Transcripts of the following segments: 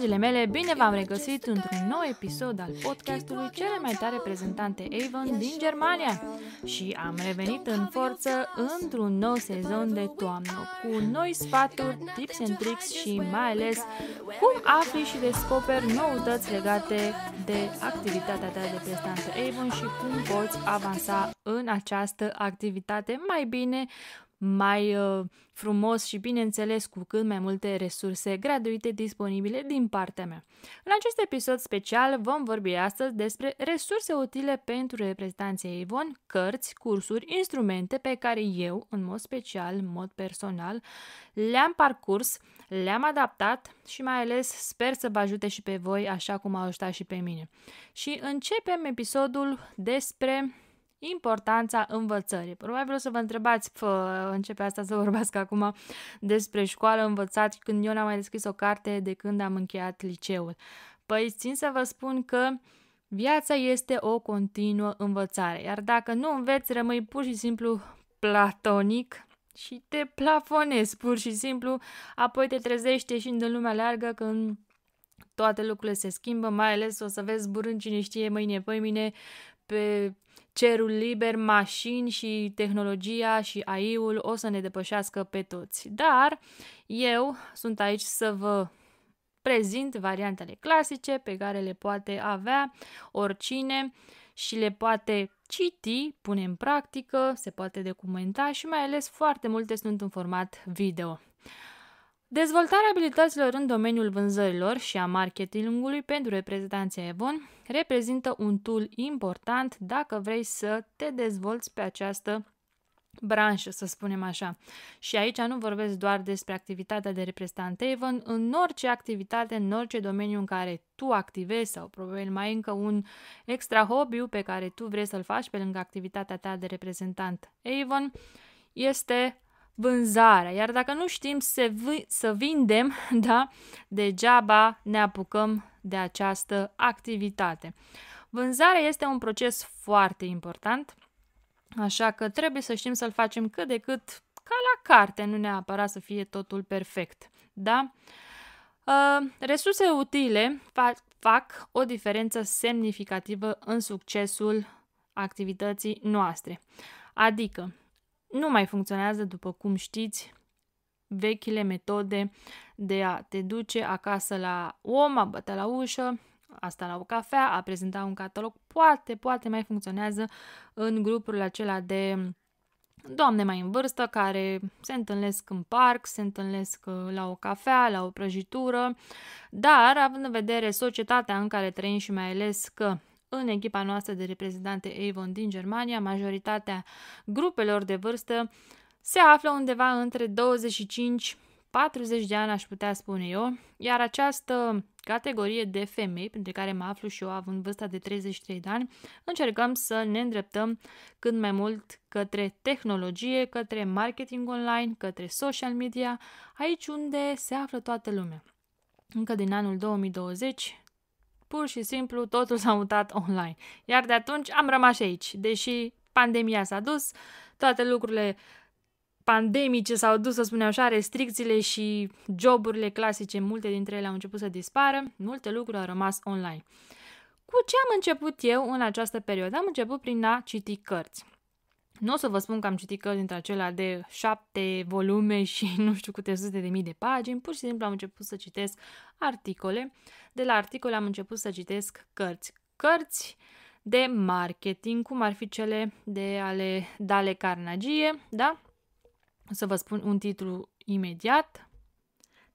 Dragile mele, bine v-am regăsit într-un nou episod al podcastului Cele mai tare prezentante Avon din Germania și am revenit în forță într-un nou sezon de toamnă cu noi sfaturi, tips and tricks și mai ales cum afli și descoperi noutăți legate de activitatea ta de prezentantă Avon și cum poți avansa în această activitate mai bine, mai uh, frumos și, bineînțeles, cu cât mai multe resurse gratuite disponibile din partea mea. În acest episod special vom vorbi astăzi despre resurse utile pentru reprezentanții Avon, cărți, cursuri, instrumente pe care eu, în mod special, în mod personal, le-am parcurs, le-am adaptat și mai ales sper să vă ajute și pe voi așa cum au ajutat și pe mine. Și începem episodul despre importanța învățării. Probabil o să vă întrebați, pă, începe asta să vorbească acum despre școală, învățat, când eu n-am mai deschis o carte de când am încheiat liceul. Păi țin să vă spun că viața este o continuă învățare, iar dacă nu înveți, rămâi pur și simplu platonic și te plafonezi pur și simplu, apoi te trezești ieșind în lumea largă când toate lucrurile se schimbă, mai ales o să vezi zburând cine știe mâine, păi mine, pe cerul liber, mașini și tehnologia și AI-ul o să ne depășească pe toți. Dar eu sunt aici să vă prezint variantele clasice pe care le poate avea oricine și le poate citi, pune în practică, se poate documenta și mai ales foarte multe sunt în format video. Dezvoltarea abilităților în domeniul vânzărilor și a marketingului pentru reprezentanții Evon reprezintă un tool important dacă vrei să te dezvolți pe această branșă, să spunem așa. Și aici nu vorbesc doar despre activitatea de reprezentant Avon, în orice activitate, în orice domeniu în care tu activezi sau probabil mai încă un extra hobby pe care tu vrei să-l faci pe lângă activitatea ta de reprezentant Avon, este vânzarea. Iar dacă nu știm să, v- să vindem, da, degeaba ne apucăm de această activitate. Vânzarea este un proces foarte important, așa că trebuie să știm să-l facem cât de cât ca la carte, nu neapărat să fie totul perfect. Da? Uh, resurse utile fa- fac o diferență semnificativă în succesul activității noastre. Adică, nu mai funcționează, după cum știți, vechile metode de a te duce acasă la om, a bătea la ușă, asta la o cafea, a prezenta un catalog, poate, poate mai funcționează în grupul acela de doamne mai în vârstă care se întâlnesc în parc, se întâlnesc uh, la o cafea, la o prăjitură, dar având în vedere societatea în care trăim și mai ales că în echipa noastră de reprezentante Avon din Germania, majoritatea grupelor de vârstă se află undeva între 25 40 de ani aș putea spune eu, iar această categorie de femei, printre care mă aflu și eu având vârsta de 33 de ani, încercăm să ne îndreptăm cât mai mult către tehnologie, către marketing online, către social media, aici unde se află toată lumea. Încă din anul 2020 Pur și simplu totul s-a mutat online. Iar de atunci am rămas aici. Deși pandemia s-a dus, toate lucrurile pandemice s-au dus, să spunem așa, restricțiile și joburile clasice, multe dintre ele au început să dispară, multe lucruri au rămas online. Cu ce am început eu în această perioadă? Am început prin a citi cărți. Nu o să vă spun că am citit cărți dintre acelea de șapte volume și nu știu câte sute de mii de pagini, pur și simplu am început să citesc articole. De la articole am început să citesc cărți. Cărți de marketing, cum ar fi cele de ale Dale Carnagie, da? O să vă spun un titlu imediat.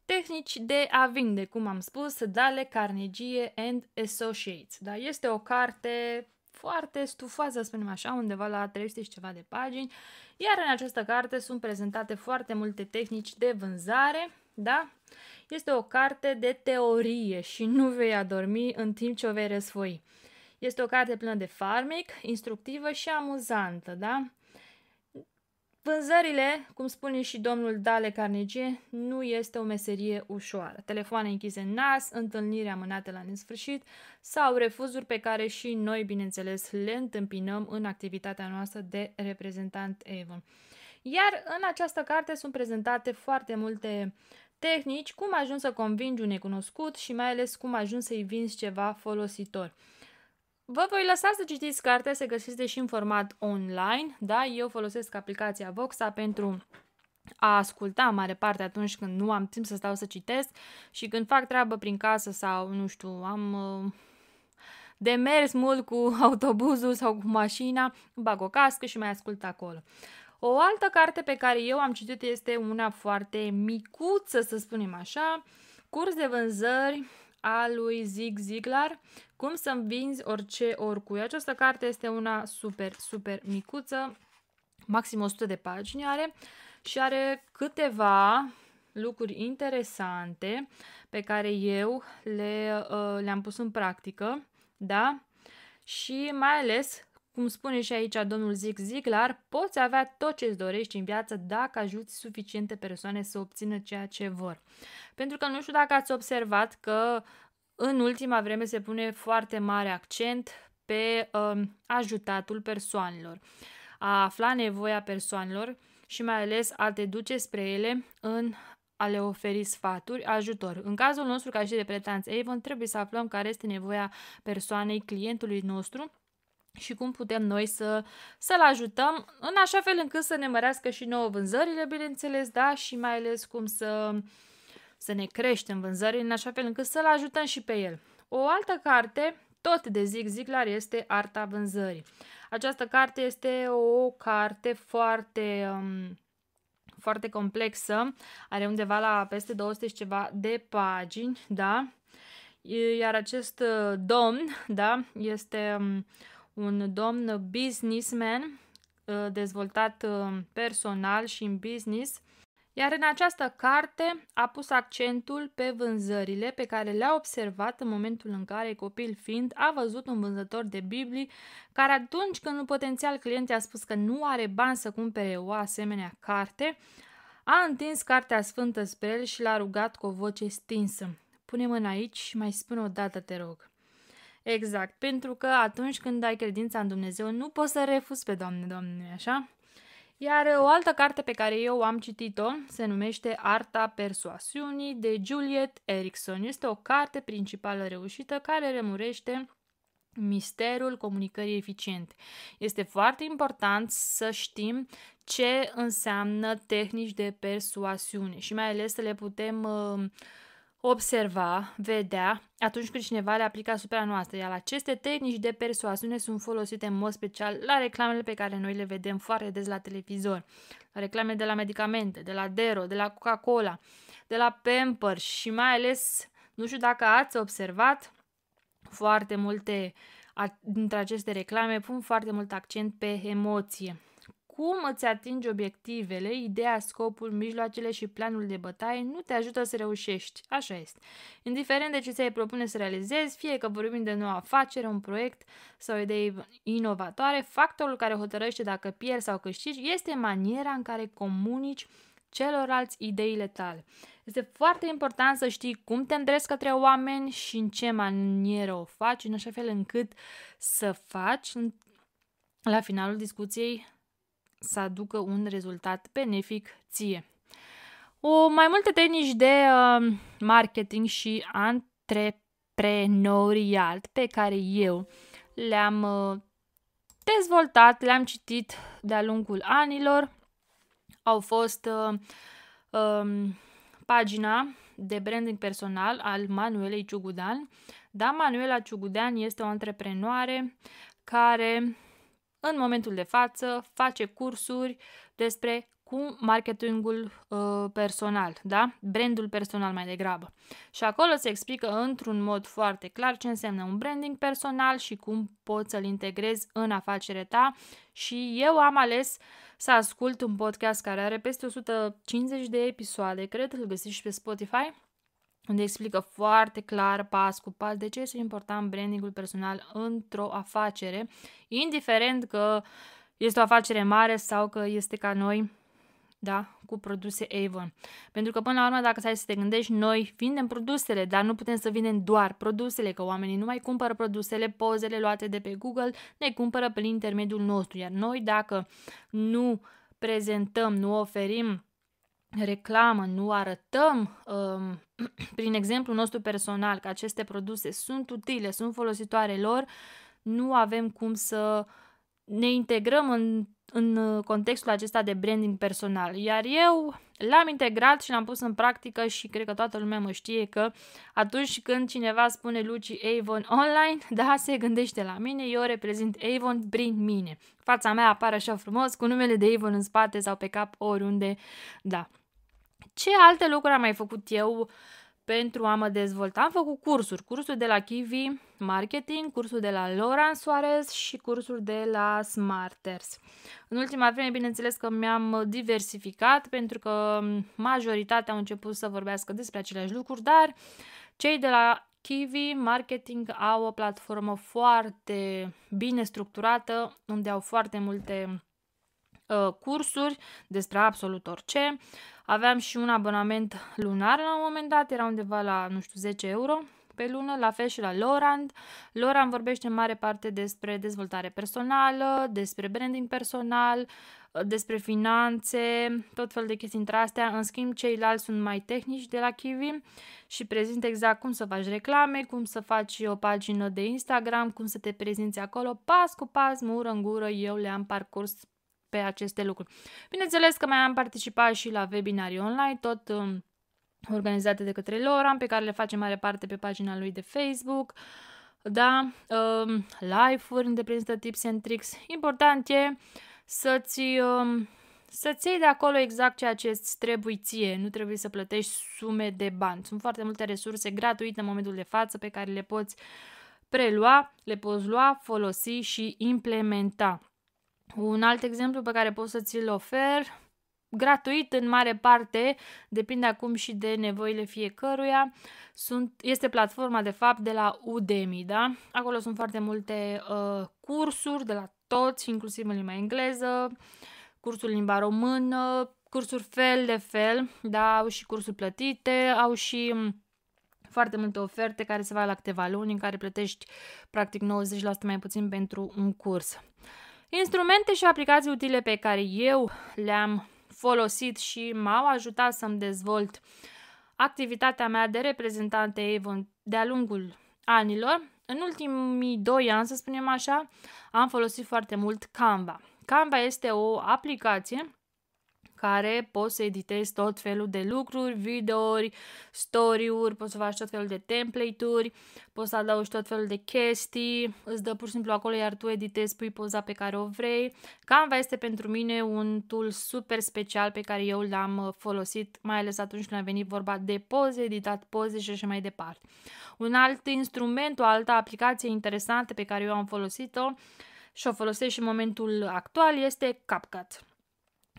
Tehnici de a vinde, cum am spus, Dale Carnegie and Associates. Da? Este o carte foarte stufoasă, să spunem așa, undeva la 300 și ceva de pagini, iar în această carte sunt prezentate foarte multe tehnici de vânzare, da? Este o carte de teorie și nu vei adormi în timp ce o vei răsfoi. Este o carte plină de farmec, instructivă și amuzantă, da? Vânzările, cum spune și domnul Dale Carnegie, nu este o meserie ușoară. Telefoane închise în nas, întâlniri amânate la nesfârșit sau refuzuri pe care și noi, bineînțeles, le întâmpinăm în activitatea noastră de reprezentant Avon. Iar în această carte sunt prezentate foarte multe tehnici, cum ajungi să convingi un necunoscut și mai ales cum ajungi să-i vinzi ceva folositor. Vă voi lăsa să citiți cartea, să găsiți și în format online, da? Eu folosesc aplicația Voxa pentru a asculta mare parte atunci când nu am timp să stau să citesc și când fac treabă prin casă sau, nu știu, am uh, demers mult cu autobuzul sau cu mașina, bag o cască și mai ascult acolo. O altă carte pe care eu am citit este una foarte micuță, să spunem așa, Curs de vânzări a lui Zig Ziglar, Cum să învinzi orice oricui. Această carte este una super, super micuță, maxim 100 de pagini are și are câteva lucruri interesante pe care eu le, uh, le-am pus în practică, da? Și mai ales cum spune și aici domnul Zig Ziglar, poți avea tot ce ți dorești în viață dacă ajuți suficiente persoane să obțină ceea ce vor. Pentru că nu știu dacă ați observat că în ultima vreme se pune foarte mare accent pe um, ajutatul persoanelor, a afla nevoia persoanelor și mai ales a te duce spre ele în a le oferi sfaturi, ajutor. În cazul nostru, ca și reprezentanți Avon, trebuie să aflăm care este nevoia persoanei, clientului nostru și cum putem noi să, să-l ajutăm în așa fel încât să ne mărească și nouă vânzările, bineînțeles, da, și mai ales cum să, să ne creștem vânzările în așa fel încât să-l ajutăm și pe el. O altă carte, tot de Zig Ziglar, este Arta Vânzării. Această carte este o carte foarte... Um, foarte complexă, are undeva la peste 200 și ceva de pagini, da? Iar acest uh, domn, da, este um, un domn businessman uh, dezvoltat uh, personal și în business, iar în această carte a pus accentul pe vânzările pe care le-a observat în momentul în care, copil fiind, a văzut un vânzător de Biblii care atunci când un potențial client i-a spus că nu are bani să cumpere o asemenea carte, a întins Cartea Sfântă spre el și l-a rugat cu o voce stinsă. Pune mâna aici și mai spune o dată, te rog. Exact, pentru că atunci când ai credința în Dumnezeu, nu poți să refuzi pe Doamne, Doamne, așa? Iar o altă carte pe care eu am citit-o se numește Arta Persuasiunii de Juliet Erickson. Este o carte principală reușită care remurește misterul comunicării eficiente. Este foarte important să știm ce înseamnă tehnici de persuasiune și mai ales să le putem uh, observa, vedea atunci când cineva le aplică asupra noastră, iar aceste tehnici de persoasiune sunt folosite în mod special la reclamele pe care noi le vedem foarte des la televizor. La reclame de la medicamente, de la Dero, de la Coca-Cola, de la Pampers și mai ales, nu știu dacă ați observat, foarte multe dintre aceste reclame pun foarte mult accent pe emoție. Cum îți atingi obiectivele, ideea, scopul, mijloacele și planul de bătaie nu te ajută să reușești. Așa este. Indiferent de ce ți-ai propune să realizezi, fie că vorbim de noua afacere, un proiect sau idei inovatoare, factorul care hotărăște dacă pierzi sau câștigi este maniera în care comunici celorlalți ideile tale. Este foarte important să știi cum te îndrezi către oameni și în ce manieră o faci, în așa fel încât să faci la finalul discuției să aducă un rezultat benefic ție. O, mai multe tehnici de uh, marketing și antreprenoriat pe care eu le-am uh, dezvoltat, le-am citit de-a lungul anilor, au fost uh, uh, pagina de branding personal al Manuelei Ciugudan. Da, Manuela Ciugudan este o antreprenoare care în momentul de față face cursuri despre cu marketingul uh, personal, da? Brandul personal mai degrabă. Și acolo se explică într-un mod foarte clar ce înseamnă un branding personal și cum poți să-l integrezi în afacere ta. Și eu am ales să ascult un podcast care are peste 150 de episoade, cred, îl găsiți și pe Spotify, unde explică foarte clar pas cu pas de ce este important brandingul personal într-o afacere, indiferent că este o afacere mare sau că este ca noi da? cu produse Avon. Pentru că până la urmă, dacă stai să te gândești, noi vindem produsele, dar nu putem să vindem doar produsele, că oamenii nu mai cumpără produsele, pozele luate de pe Google ne cumpără prin intermediul nostru. Iar noi, dacă nu prezentăm, nu oferim reclamă, nu arătăm um, prin exemplu nostru personal că aceste produse sunt utile, sunt folositoare lor, nu avem cum să ne integrăm în, în contextul acesta de branding personal. Iar eu l-am integrat și l-am pus în practică și cred că toată lumea mă știe că atunci când cineva spune Luci Avon online, da, se gândește la mine, eu reprezint Avon prin mine. Fața mea apare așa frumos, cu numele de Avon în spate sau pe cap oriunde, da. Ce alte lucruri am mai făcut eu pentru a mă dezvolta? Am făcut cursuri, cursul de la Kiwi Marketing, cursul de la Laurent Suarez și cursul de la Smarters. În ultima vreme, bineînțeles că mi-am diversificat pentru că majoritatea au început să vorbească despre aceleași lucruri, dar cei de la Kiwi Marketing au o platformă foarte bine structurată, unde au foarte multe Uh, cursuri despre absolut orice. Aveam și un abonament lunar la un moment dat, era undeva la, nu știu, 10 euro pe lună, la fel și la Lorand. Lorand vorbește în mare parte despre dezvoltare personală, despre branding personal, uh, despre finanțe, tot fel de chestii între astea. În schimb, ceilalți sunt mai tehnici de la Kiwi și prezint exact cum să faci reclame, cum să faci o pagină de Instagram, cum să te prezinți acolo, pas cu pas, mură în gură, eu le-am parcurs pe aceste lucruri. Bineînțeles că mai am participat și la webinarii online, tot um, organizate de către am pe care le facem mare parte pe pagina lui de Facebook, da, um, live-uri unde prezintă tips and tricks. Important e să-ți, um, să-ți iei de acolo exact ceea ce îți trebuie ție, nu trebuie să plătești sume de bani. Sunt foarte multe resurse gratuite în momentul de față pe care le poți prelua, le poți lua, folosi și implementa. Un alt exemplu pe care pot să ți-l ofer, gratuit în mare parte, depinde acum și de nevoile fiecăruia, sunt, este platforma de fapt de la Udemy, da? Acolo sunt foarte multe uh, cursuri de la toți, inclusiv în limba engleză, cursuri în limba română, cursuri fel de fel, da? Au și cursuri plătite, au și mm, foarte multe oferte care se va la câteva luni, în care plătești practic 90% mai puțin pentru un curs. Instrumente și aplicații utile pe care eu le-am folosit și m-au ajutat să-mi dezvolt activitatea mea de reprezentante Avon de-a lungul anilor. În ultimii doi ani, să spunem așa, am folosit foarte mult Canva. Canva este o aplicație care poți să editezi tot felul de lucruri, videouri, story-uri, poți să faci tot felul de template-uri, poți să adaugi tot felul de chestii, îți dă pur și simplu acolo iar tu editezi, pui poza pe care o vrei. Canva este pentru mine un tool super special pe care eu l-am uh, folosit, mai ales atunci când a venit vorba de poze, editat poze și așa mai departe. Un alt instrument, o altă aplicație interesantă pe care eu am folosit-o și o folosesc și în momentul actual este CapCut.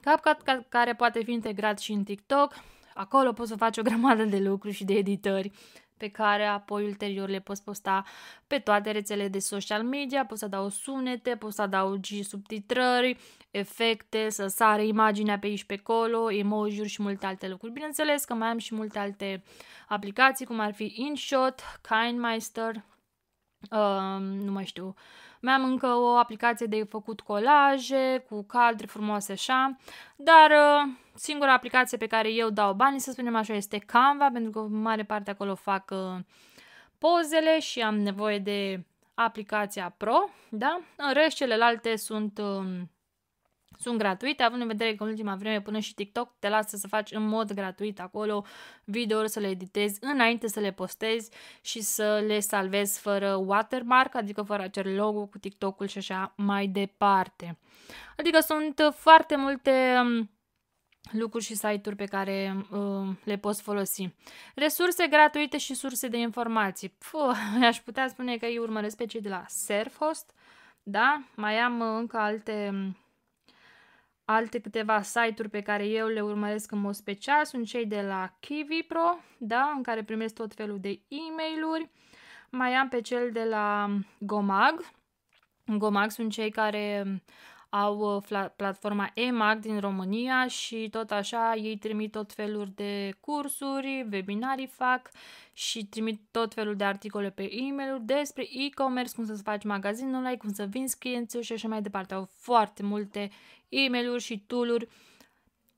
CapCut care poate fi integrat și în TikTok. Acolo poți să faci o grămadă de lucruri și de editări pe care apoi ulterior le poți posta pe toate rețelele de social media, poți să adaugi sunete, poți să adaugi subtitrări, efecte, să sare imaginea pe aici pe acolo, emoji și multe alte lucruri. Bineînțeles că mai am și multe alte aplicații, cum ar fi InShot, KindMeister, uh, nu mai știu, uh, mai am încă o aplicație de făcut colaje cu cadre frumoase așa, dar uh, singura aplicație pe care eu dau bani, să spunem așa, este Canva, pentru că mare parte acolo fac uh, pozele și am nevoie de aplicația Pro, da? În rest, celelalte sunt um, sunt gratuite, având în vedere că în ultima vreme până și TikTok te lasă să faci în mod gratuit acolo videouri, să le editezi înainte să le postezi și să le salvezi fără watermark, adică fără acel logo cu TikTok-ul și așa mai departe. Adică sunt foarte multe um, lucruri și site-uri pe care uh, le poți folosi. Resurse gratuite și surse de informații. Puh, aș putea spune că eu urmăresc pe cei de la Surfhost, da? Mai am uh, încă alte um, Alte câteva site-uri pe care eu le urmăresc în mod special sunt cei de la Pro, da, în care primesc tot felul de e-mail-uri. Mai am pe cel de la Gomag. În Gomag sunt cei care au uh, platforma EMAG din România și tot așa ei trimit tot felul de cursuri, webinarii fac și trimit tot felul de articole pe e mail despre e-commerce, cum să-ți faci magazinul online, cum să vinzi clienții și așa mai departe. Au foarte multe e mail și tool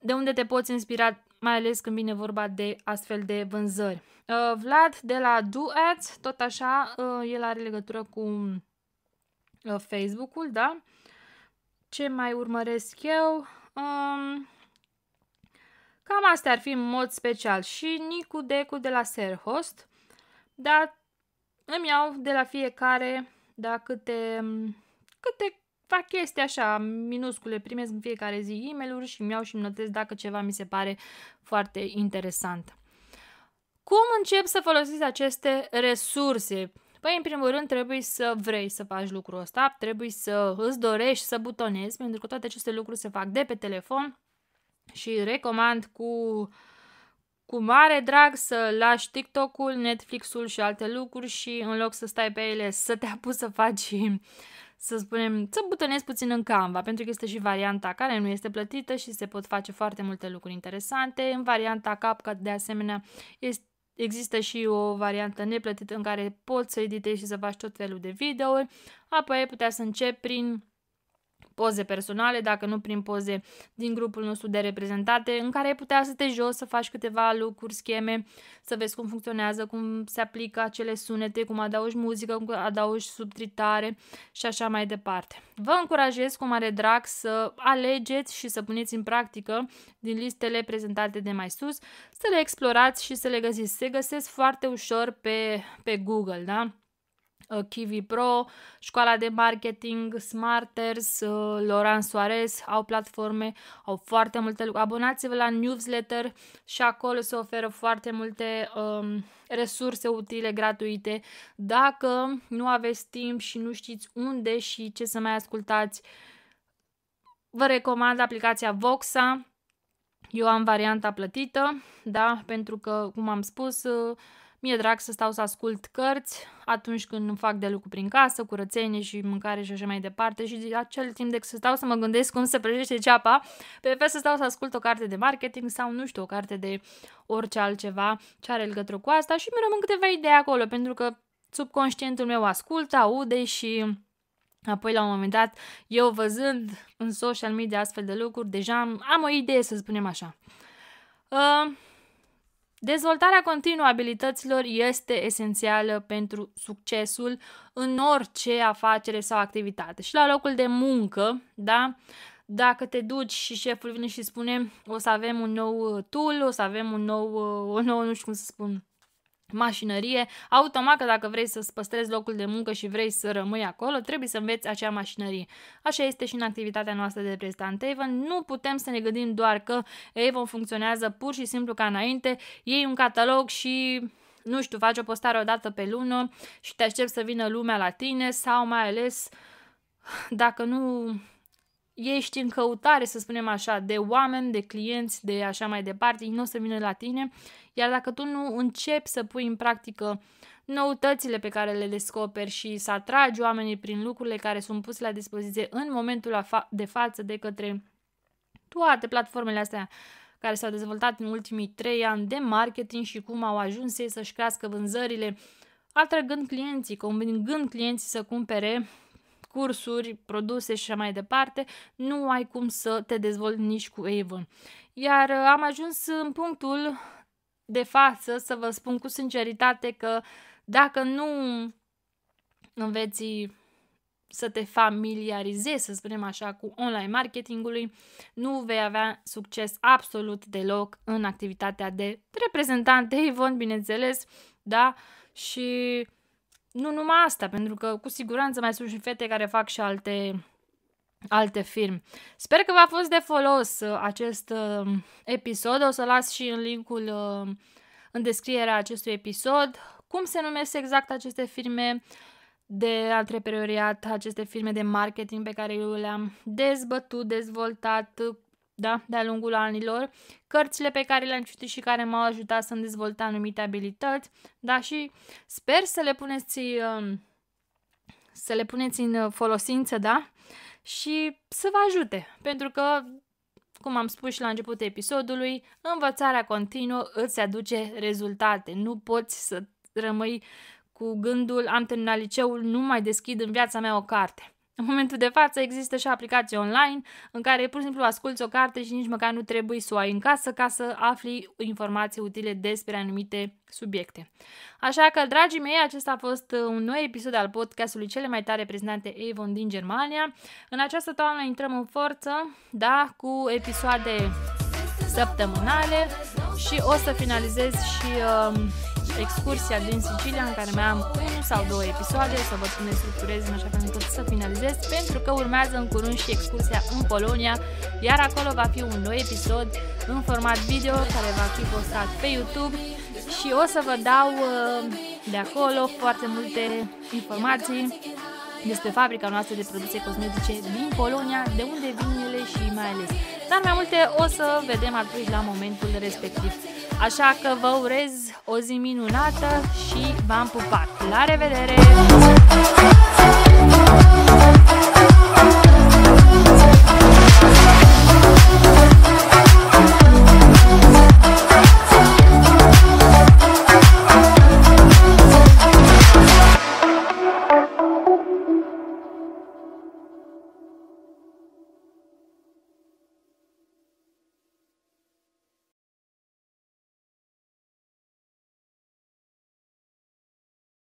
de unde te poți inspira mai ales când vine vorba de astfel de vânzări. Uh, Vlad de la DoAds, tot așa, uh, el are legătură cu Facebook-ul, da? Ce mai urmăresc eu? Um, cam astea ar fi în mod special. Și Nicu Decu de la Serhost. Dar îmi iau de la fiecare da, câte, câte fac chestii așa minuscule, primesc în fiecare zi e și mi iau și îmi notez dacă ceva mi se pare foarte interesant. Cum încep să folosesc aceste resurse? Păi, în primul rând, trebuie să vrei să faci lucrul ăsta, trebuie să îți dorești să butonezi, pentru că toate aceste lucruri se fac de pe telefon și recomand cu, cu mare drag să lași TikTok-ul, Netflix-ul și alte lucruri și în loc să stai pe ele să te apuci să faci să spunem, să butonezi puțin în Canva, pentru că este și varianta care nu este plătită și se pot face foarte multe lucruri interesante. În varianta CapCut, de asemenea, este Există și o variantă neplătită în care poți să editezi și să faci tot felul de videouri. Apoi ai putea să începi prin poze personale, dacă nu prin poze din grupul nostru de reprezentate, în care ai putea să te joci, să faci câteva lucruri, scheme, să vezi cum funcționează, cum se aplică acele sunete, cum adaugi muzică, cum adaugi subtritare și așa mai departe. Vă încurajez cu mare drag să alegeți și să puneți în practică din listele prezentate de mai sus, să le explorați și să le găsiți. Se găsesc foarte ușor pe, pe Google, da? Uh, Kiwi Pro, Școala de Marketing, Smarters, uh, Loran Soares, au platforme, au foarte multe lucruri. Abonați-vă la newsletter și acolo se oferă foarte multe um, resurse utile, gratuite. Dacă nu aveți timp și nu știți unde și ce să mai ascultați, vă recomand aplicația Voxa. Eu am varianta plătită, da, pentru că, cum am spus, uh, Mie drag să stau să ascult cărți atunci când fac de lucru prin casă, curățenie și mâncare și așa mai departe și de acel timp de să stau să mă gândesc cum se prăjește ceapa, prefer să stau să ascult o carte de marketing sau, nu știu, o carte de orice altceva ce are legătură cu asta și mi rămân câteva idei acolo, pentru că subconștientul meu ascultă, aude și Apoi, la un moment dat, eu văzând în social media astfel de lucruri, deja am, am o idee, să spunem așa. Uh, Dezvoltarea continuă a abilităților este esențială pentru succesul în orice afacere sau activitate. Și la locul de muncă, da? Dacă te duci și șeful vine și spune o să avem un nou uh, tool, o să avem un nou, uh, o nouă, nu știu cum să spun, mașinărie, automat că dacă vrei să-ți păstrezi locul de muncă și vrei să rămâi acolo, trebuie să înveți acea mașinărie. Așa este și în activitatea noastră de prezentant Avon. Nu putem să ne gândim doar că Avon funcționează pur și simplu ca înainte, iei un catalog și nu știu, faci o postare o dată pe lună și te aștept să vină lumea la tine sau mai ales dacă nu ești în căutare, să spunem așa, de oameni, de clienți, de așa mai departe, ei nu o să vină la tine, iar dacă tu nu începi să pui în practică noutățile pe care le descoperi și să atragi oamenii prin lucrurile care sunt puse la dispoziție în momentul de față de către toate platformele astea care s-au dezvoltat în ultimii trei ani de marketing și cum au ajuns ei să-și crească vânzările, atrăgând clienții, convingând clienții să cumpere cursuri, produse și așa mai departe, nu ai cum să te dezvolți nici cu Avon. Iar uh, am ajuns în punctul de față să vă spun cu sinceritate că dacă nu înveți să te familiarizezi, să spunem așa, cu online marketingului, nu vei avea succes absolut deloc în activitatea de reprezentant Avon, bineînțeles, da? Și nu numai asta, pentru că cu siguranță mai sunt și fete care fac și alte alte film. Sper că v-a fost de folos uh, acest um, episod, o să las și în linkul um, în descrierea acestui episod cum se numesc exact aceste firme de antreprenoriat, aceste firme de marketing pe care eu le-am dezbătut, dezvoltat, da, de-a lungul anilor, cărțile pe care le-am citit și care m-au ajutat să-mi dezvolt anumite abilități, da, și sper să le puneți, um, să le puneți în folosință, da, și să vă ajute, pentru că, cum am spus și la începutul episodului, învățarea continuă îți aduce rezultate, nu poți să rămâi cu gândul, am terminat liceul, nu mai deschid în viața mea o carte. În momentul de față există și aplicații online în care pur și simplu asculți o carte și nici măcar nu trebuie să o ai în casă ca să afli informații utile despre anumite subiecte. Așa că, dragii mei, acesta a fost uh, un nou episod al podcastului Cele mai tare prezentate Avon din Germania. În această toamnă intrăm în forță, da, cu episoade săptămânale și o să finalizez și... Uh, excursia din Sicilia în care mai am unul sau două episoade, să vă spun le structurez în așa fel încât să finalizez, pentru că urmează în curând și excursia în Polonia, iar acolo va fi un nou episod în format video care va fi postat pe YouTube și o să vă dau uh, de acolo foarte multe informații despre fabrica noastră de produse cosmetice din Polonia, de unde vin ele și mai ales. Dar mai multe o să vedem atunci la momentul respectiv. Așa că vă urez o zi minunată și v-am pupat. La revedere!